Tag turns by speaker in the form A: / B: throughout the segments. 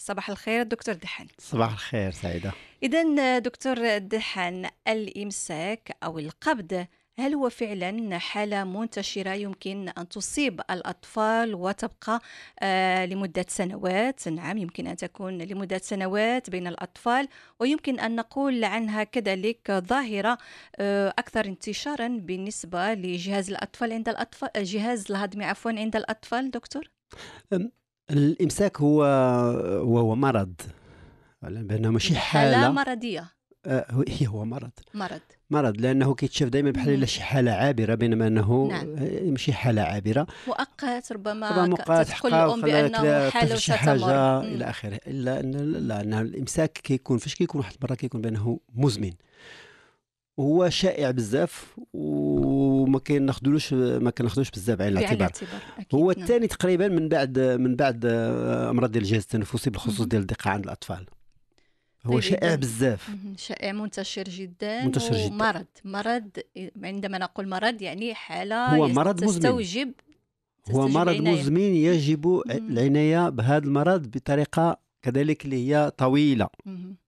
A: صباح الخير دكتور دحان
B: صباح الخير سعيدة
A: إذا دكتور دحان الإمساك أو القبض هل هو فعلا حالة منتشرة يمكن أن تصيب الأطفال وتبقى آه، لمدة سنوات نعم يمكن أن تكون لمدة سنوات بين الأطفال ويمكن أن نقول عنها كذلك ظاهرة آه، أكثر انتشارا بالنسبة لجهاز الأطفال عند الأطفال جهاز الهضمي عفوا عند الأطفال دكتور
B: الامساك هو وهو مرض بانه ماشي حاله حاله مرضيه آه، هي هو مرض مرض مرض لانه كيتشاف دائما بحال الا شي حاله عابره بينما انه نعم. ماشي حاله عابره
A: مؤقت ربما, ربما مؤقت تقول الام بانه حاله شي حاجه الى
B: اخره الا ان لا ان الامساك كيكون فاش كيكون واحد المره كيكون بانه مزمن هو شائع بزاف و وما كناخذولوش ما كناخذوش بزاف بعين الاعتبار هو نعم. الثاني تقريبا من بعد من بعد آه، امراض الجهاز التنفسي بالخصوص ديال الدقه عند الاطفال هو طيب شائع بزاف
A: شائع منتشر جدا منتشر جدا ومرض مرض عندما نقول مرض يعني حاله هو مرض تستوجب
B: هو مرض مزمن يجب العنايه بهذا المرض بطريقه كذلك اللي هي طويله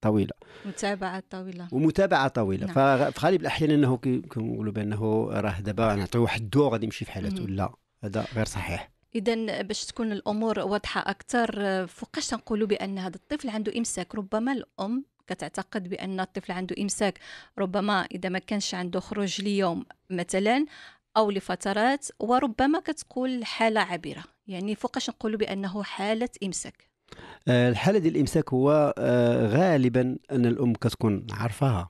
B: طويله
A: متابعه طويله
B: ومتابعه طويله نعم. ففي غالب الاحيان انه كنقولوا بانه راه دابا نعطيو واحد الدور غادي يمشي في حالته لا
A: هذا غير صحيح اذا باش تكون الامور واضحه اكثر فوقاش تنقولوا بان هذا الطفل عنده امساك ربما الام كتعتقد بان الطفل عنده امساك ربما اذا ما كانش عنده خروج ليوم مثلا او لفترات وربما كتقول حاله عابره يعني فوقاش نقولوا بانه حاله امساك
B: آه، الحاله ديال الامساك هو آه، غالبا ان الام كتكون عارفاها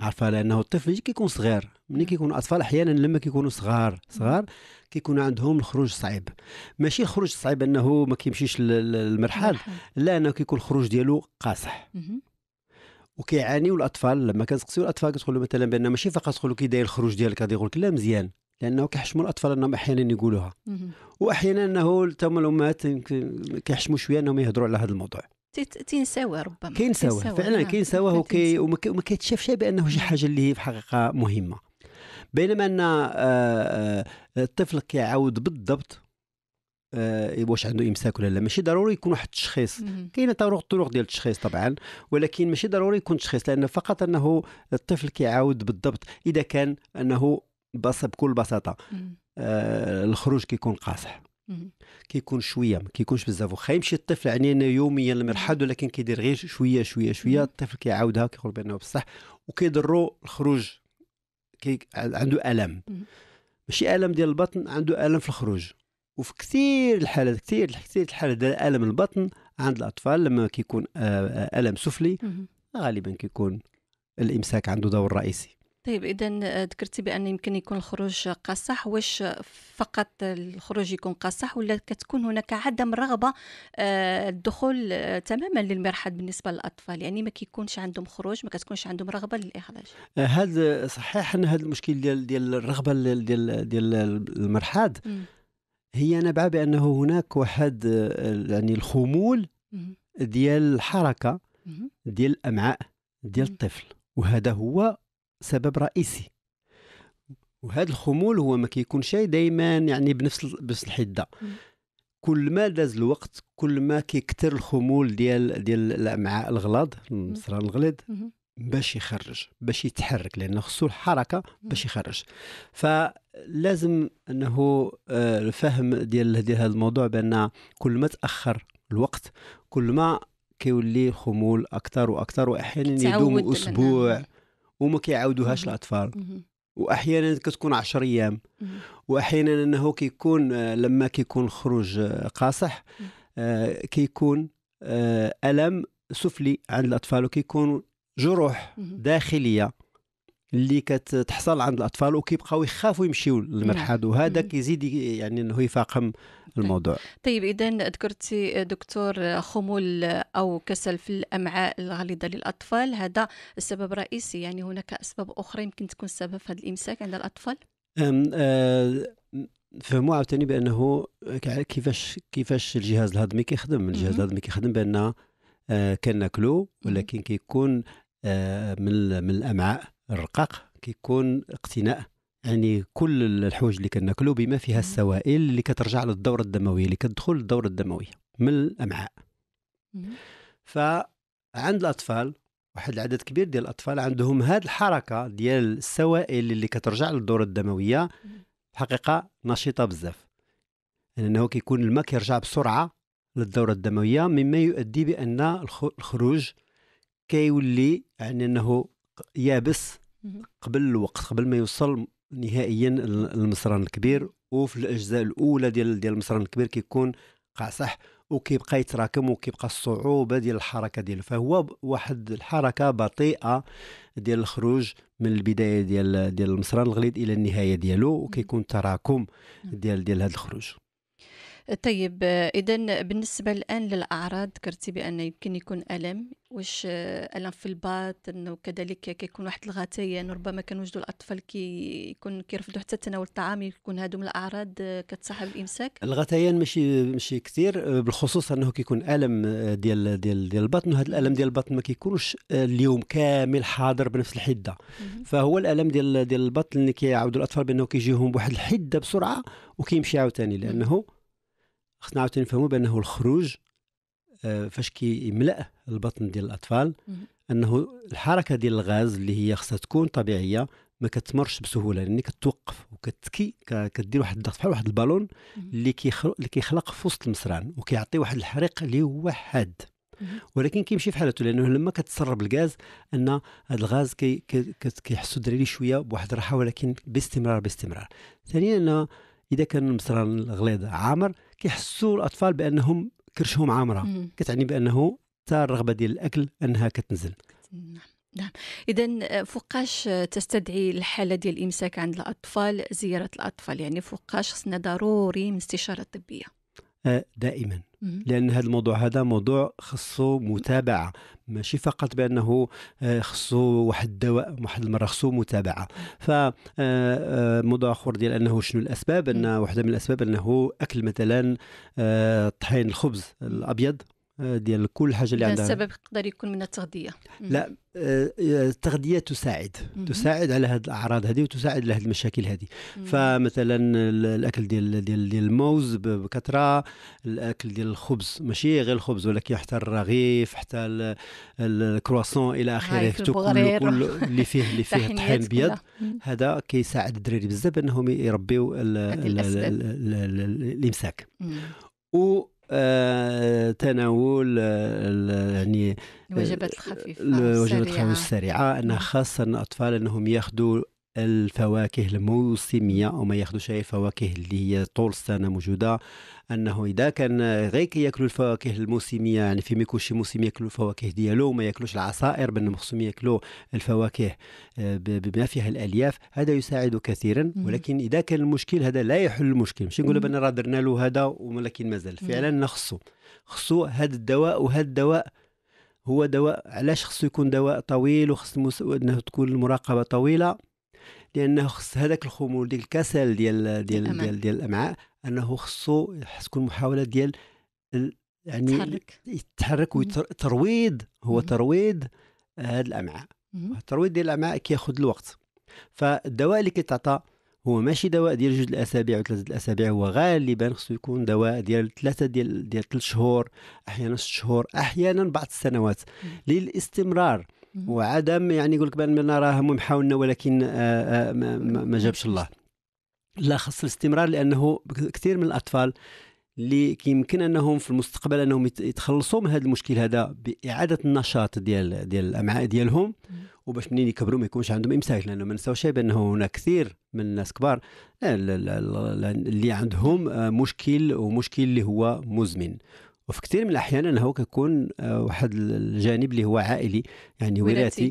B: عارفاها لانه الطفل ملي كيكون صغير ملي كيكونوا اطفال احيانا لما كيكونوا صغار صغار كيكون عندهم الخروج صعيب ماشي الخروج صعيب انه ما كيمشيش للمرحل لا انه كيكون الخروج ديالو قاصح وكيعانيو الاطفال لما كنسقسيو الاطفال كتقول مثلا بان ماشي فقط تقول له كي داير الخروج ديالك غادي يقول لك لا مزيان لانه كيحشموا الاطفال انهم احيانا يقولوها واحيانا انه حتى الامهات كيحشموا شويه انهم يهضروا على هذا الموضوع
A: تنساوه ربما كينساوه فعلا نعم. كينساوه
B: وما كيتشافش بانه شي حاجه اللي هي في الحقيقه مهمه بينما ان آه، آه، الطفل كيعاود بالضبط آه، واش عنده امساك ولا لا ماشي ضروري يكون واحد التشخيص كاينه طرق طرق ديال التشخيص طبعا ولكن ماشي ضروري يكون تشخيص لان فقط انه الطفل كيعاود بالضبط اذا كان انه بس بكل بساطه آه الخروج كيكون قاصح كيكون شويه ما كيكونش بزاف وخا يمشي الطفل عينينا يوميا للمرحاض ولكن كيدير غير شويه شويه شويه الطفل كيعاودها كيقول بانه بصح وكيضرو الخروج كي عنده الم ماشي الم ديال البطن عنده الم في الخروج وفي كثير الحالات كثير كثير الحالات ديال الم البطن عند الاطفال لما كيكون آه، آه، الم سفلي غالبا كيكون الامساك عنده دور رئيسي
A: طيب إذا ذكرتي بأن يمكن يكون الخروج قاصح واش فقط الخروج يكون قاصح ولا كتكون هناك عدم رغبة آه، الدخول آه، تماما للمرحاض بالنسبة للأطفال يعني ما كيكونش عندهم خروج ما كتكونش عندهم رغبة للإخراج
B: آه، هذا صحيح أن هذا المشكل ديال ديال الرغبة ديال ديال المرحاض هي نابعة بأنه هناك واحد يعني الخمول ديال الحركة ديال الأمعاء ديال الطفل وهذا هو سبب رئيسي وهذا الخمول هو ما كيكونش دائما يعني بنفس بنفس الحده كل ما داز الوقت كل ما كيكثر الخمول ديال ديال الامعاء الغلاظ مصرا الغليظ باش يخرج باش يتحرك لانه خصو الحركه باش يخرج فلازم انه آه، الفهم ديال ديال هذا الموضوع بان كل ما تاخر الوقت كل ما كيولي خمول اكثر واكثر واحيانا يدوم اسبوع وما كيعاودوهاش الاطفال واحيانا كتكون 10 ايام واحيانا انه كيكون آه، لما كيكون الخروج آه، قاصح آه، كيكون الم سفلي عند الاطفال وكيكون جروح داخليه اللي كتحصل عند الاطفال وكيبقاو يخافوا يمشيو للمرحاض نعم. وهذا كيزيد يعني انه يفاقم طيب. الموضوع
A: طيب اذا ذكرتي دكتور خمول او كسل في الامعاء الغليظه للاطفال هذا السبب الرئيسي يعني هناك اسباب اخرى يمكن تكون سبب في هذا الامساك عند الاطفال
B: أه فهموا عاوتاني بانه كيفاش كيفاش الجهاز الهضمي كيخدم الجهاز الهضمي كيخدم بان آه، كناكلو ولكن كيكون آه، من من الامعاء الرقاق كيكون اقتناء يعني كل الحوج اللي كناكلو بما فيها السوائل اللي كترجع للدوره الدمويه اللي كتدخل للدوره الدمويه من الامعاء فعند الاطفال واحد العدد كبير ديال الاطفال عندهم هذه الحركه ديال السوائل اللي كترجع للدوره الدمويه الحقيقه نشيطه بزاف لانه يعني كيكون الماء كيرجع بسرعه للدوره الدمويه مما يؤدي بان الخروج كيولي يعني انه يابس قبل الوقت قبل ما يوصل نهائيا المصران الكبير وفي الاجزاء الاولى ديال ديال المصران الكبير كيكون قاع صح وكيبقى يتراكم وكيبقى الصعوبه ديال الحركه ديالو فهو واحد الحركه بطيئه ديال الخروج من البدايه ديال ديال المصران الغليظ الى النهايه ديالو وكيكون تراكم ديال ديال هذا الخروج
A: طيب اذا بالنسبه الان للاعراض ذكرتي بان يمكن يكون الم واش آه، الم في الباطن كذلك كيكون واحد الغثيان ربما كنوجدوا الاطفال كيكون كيرفضوا حتى تناول الطعام يكون هادو من الاعراض آه، كتصاحب الامساك
B: الغثيان ماشي ماشي كثير آه، بالخصوص انه كيكون الم ديال ديال ديال البطن وهذا الالم ديال البطن ما كيكونش اليوم كامل حاضر بنفس الحده فهو الالم ديال ديال البطن اللي كيعاودوا الاطفال بانه كيجيهم بواحد الحده بسرعه وكيمشي عاوتاني لانه خصنا عاوتاني نفهموا بانه الخروج آه، فاش كيملا البطن ديال الاطفال انه الحركه ديال الغاز اللي هي خصها تكون طبيعيه ما كتمرش بسهوله لان كتوقف وكتكي كدير واحد الضغط بحال واحد البالون اللي كيخلق اللي كيخلق في وسط المصران وكيعطي واحد الحريق اللي هو حاد ولكن كيمشي في حالته لانه لما كتسرب الغاز ان هذا الغاز كي كيحسوا الدراري شويه بواحد الراحه ولكن باستمرار باستمرار ثانيا انه اذا كان المصران الغليظ عامر كيحسوا الاطفال بانهم كرشهم عامره كتعني بانه حتى الرغبه ديال الاكل انها كتنزل نعم,
A: نعم. اذا آه، فوقاش آه، تستدعي الحاله ديال الامساك عند الاطفال زياره الاطفال يعني فوقاش خصنا ضروري من استشاره طبيه
B: آه، دائما لان هذا الموضوع هذا موضوع خصو متابعه ماشي فقط بانه آه، خصو واحد الدواء واحد المره خصو متابعه ف آه، آه، موضوع اخر ديال انه شنو الاسباب ان واحده من الاسباب انه اكل مثلا طحين الخبز الابيض آه، ديال كل حاجه اللي عندها السبب
A: يقدر يكون من التغذيه لا
B: آه، آه، التغذيه تساعد مم. تساعد على هذه الاعراض هذه وتساعد على هذه المشاكل هذه فمثلا الاكل ديال ديال ديال الموز بكثره الاكل ديال الخبز ماشي غير الخبز ولكن حتى الرغيف حتى الكرواسون الى اخره كل اللي فيه اللي فيه طحين ابيض هذا كيساعد الدراري بزاف انهم يربيو الامساك آه، تناول آه، يعني الوجبات آه، الخفيفه الوجبات الخفيفه السريعه انها خاصه الاطفال انهم ياخذوا الفواكه الموسميه او ما ياخذوش اي فواكه اللي هي طول السنه موجوده انه اذا كان غير كياكلوا الفواكه الموسميه يعني في ما شي موسم ياكلوا الفواكه ديالو وما ياكلوش العصائر بان مخصوم ياكلوا الفواكه آه، بما فيها الالياف هذا يساعد كثيرا ولكن اذا كان المشكل هذا لا يحل المشكل ماشي نقولوا بان راه درنا له هذا ولكن مازال فعلا خصو خصو هذا الدواء وهذا الدواء هو دواء علاش خصو يكون دواء طويل وخص انه تكون المراقبه طويله لانه خص هذاك الخمول ديك الكسل ديال ديال ديال, ديال الامعاء انه خصو تكون محاوله ديال يعني يتحرك يتحرك وترويض هو ترويض هذه آه، الامعاء الترويض ديال الامعاء كياخذ الوقت فالدواء اللي كيتعطى هو ماشي دواء ديال جوج الاسابيع وثلاثه الاسابيع هو غالبا خصو يكون دواء ديال ثلاثه ديال ديال ثلاث شهور احيانا ست شهور احيانا بعض السنوات للاستمرار وعدم يعني يقول لك بان راه محاولنا حاولنا ولكن آه، آه، ما جابش الله لا خص الاستمرار لانه كثير من الاطفال اللي كيمكن انهم في المستقبل انهم يتخلصوا من هذا المشكل هذا باعاده النشاط ديال ديال الامعاء ديالهم وباش منين يكبروا ما يكونش عندهم امساك لانه ما نساوش بانه هناك كثير من الناس كبار آه، اللي عندهم مشكل ومشكل اللي هو مزمن وفي كثير من الاحيان انه كيكون آه، واحد الجانب اللي هو عائلي يعني وراثي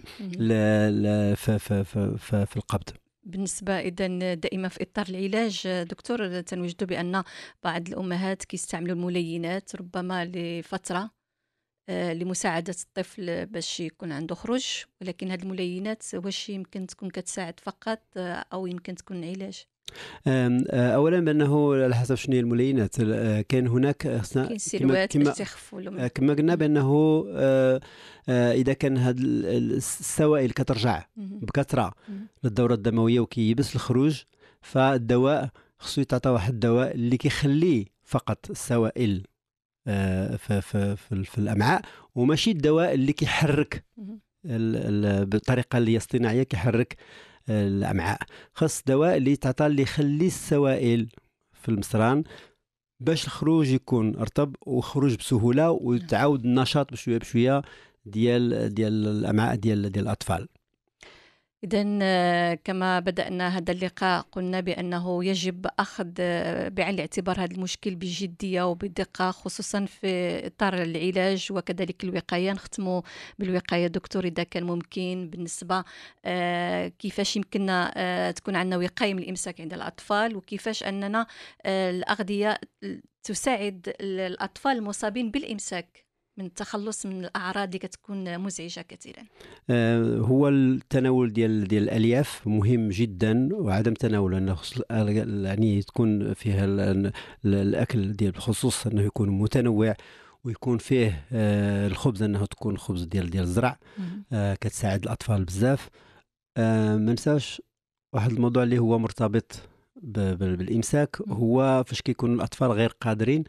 B: في القبض
A: بالنسبة إذا دائما في إطار العلاج دكتور تنوجدوا بأن بعض الأمهات كيستعملوا الملينات ربما لفترة آه، لمساعدة الطفل باش يكون عنده خروج ولكن هذه الملينات واش يمكن تكون كتساعد فقط آه، أو يمكن تكون علاج
B: آه، اولا بانه على حسب شنو هي الملينات آه، كان هناك اثناء كما كما, آه، كما قلنا بانه اذا كان هاد السوائل كترجع بكثره للدوره الدمويه وكيبس الخروج فالدواء خصو يتعطى واحد الدواء اللي كيخليه فقط السوائل في, في, في, في الامعاء وماشي الدواء اللي كيحرك بطريقه اللي هي اصطناعيه كيحرك الامعاء خاص دواء اللي تعطى اللي يخلي السوائل في المصران باش الخروج يكون رطب وخروج بسهوله وتعاود النشاط بشويه بشويه ديال ديال الامعاء ديال ديال الاطفال
A: إذا كما بدأنا هذا اللقاء قلنا بأنه يجب أخذ بعين الاعتبار هذا المشكل بجدية وبدقة خصوصا في إطار العلاج وكذلك الوقاية نختموا بالوقاية دكتور إذا كان ممكن بالنسبة آه، كيفاش يمكننا آه، تكون عندنا وقاية من الإمساك عند الأطفال وكيفاش أننا آه، الأغذية تساعد الأطفال المصابين بالإمساك من التخلص من الاعراض اللي كتكون مزعجه كثيرا
B: آه، هو التناول ديال ديال الالياف مهم جدا وعدم تناول انه يعني تكون فيها الاكل ديال بالخصوص انه يكون متنوع ويكون فيه آه، الخبز انه تكون خبز ديال ديال الزرع آه، كتساعد الاطفال بزاف ما ننساش واحد الموضوع اللي هو مرتبط بالامساك هو فاش كيكون الاطفال غير قادرين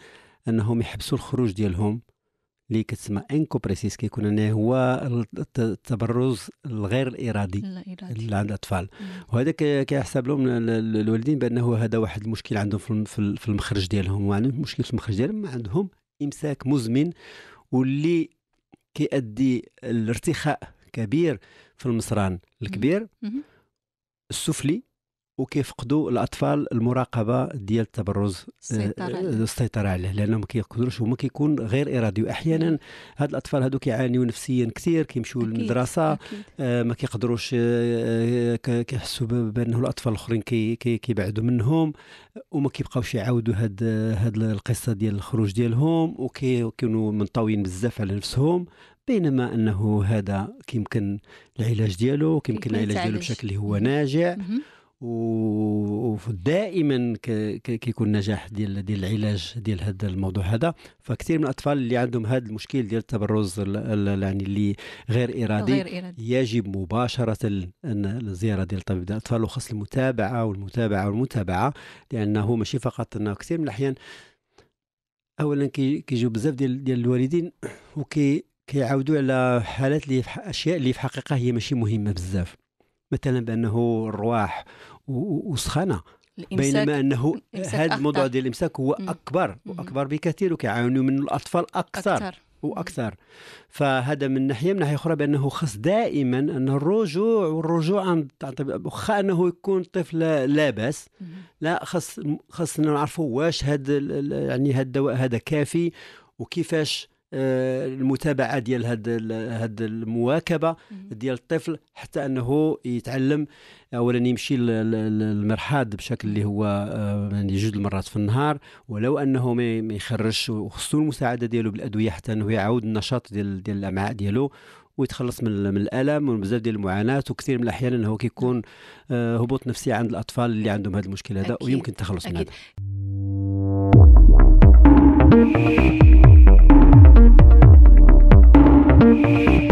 B: انهم يحبسوا الخروج ديالهم اللي كتسمى انكوبريسيس كيكون انه هو التبرز الغير الارادي اللي عند الاطفال وهذا كيحسب لهم الوالدين بانه هذا واحد المشكل عندهم في المخرج ديالهم وعندهم يعني مشكل في المخرج ديالهم عندهم امساك مزمن واللي كيؤدي الارتخاء كبير في المصران الكبير السفلي وكيفقدوا الاطفال المراقبه ديال التبرز آه، آه، السيطره عليه لانهم ما كيقدروش هما كيكون غير ارادي واحيانا هاد الاطفال هادو كيعانيو نفسيا كثير كيمشيو للمدرسه آه ما كيقدروش آه, آه، كيحسوا بانه الاطفال الاخرين كي كيبعدوا منهم وما كيبقاوش يعاودوا هاد هاد القصه ديال الخروج ديالهم وكيكونوا منطويين بزاف على نفسهم بينما انه هذا كيمكن العلاج ديالو كيمكن العلاج ديالو بشكل هو ناجع ودائما كيكون نجاح ديال ديال العلاج ديال هذا الموضوع هذا فكثير من الاطفال اللي عندهم هذا المشكل ديال التبرز يعني اللي غير ارادي غير إرادي. يجب مباشره ان الزياره ديال طبيب الاطفال وخاص المتابعه والمتابعه والمتابعه لانه ماشي فقط انه كثير من الاحيان اولا كيجيو بزاف ديال ديال الوالدين وكي كيعاودوا على حالات اللي اشياء اللي في الحقيقه هي ماشي مهمه بزاف مثلا بانه الرواح وسخانه بينما انه هذا الموضوع ديال الامساك هو اكبر واكبر بكثير وكيعاونوا منه الاطفال اكثر, أكثر. واكثر فهذا من ناحيه من ناحيه اخرى بانه خص دائما ان الرجوع والرجوع عن الطبيب واخا انه يكون الطفل لاباس لا خص خصنا نعرفوا واش هذا يعني هذا الدواء هذا كافي وكيفاش آه، المتابعه ديال هاد هاد المواكبه ديال الطفل حتى انه يتعلم اولا يمشي للمرحاض بشكل اللي هو آه، يعني جوج المرات في النهار ولو انه ما يخرجش وخصو المساعده ديالو بالادويه حتى انه يعاود النشاط ديال ديال الامعاء ديالو ويتخلص من من الالم ومن بزاف ديال المعاناه وكثير من الاحيان انه كيكون آه، هبوط نفسي عند الاطفال اللي عندهم هذا المشكل هذا ويمكن التخلص من هذا Thank you.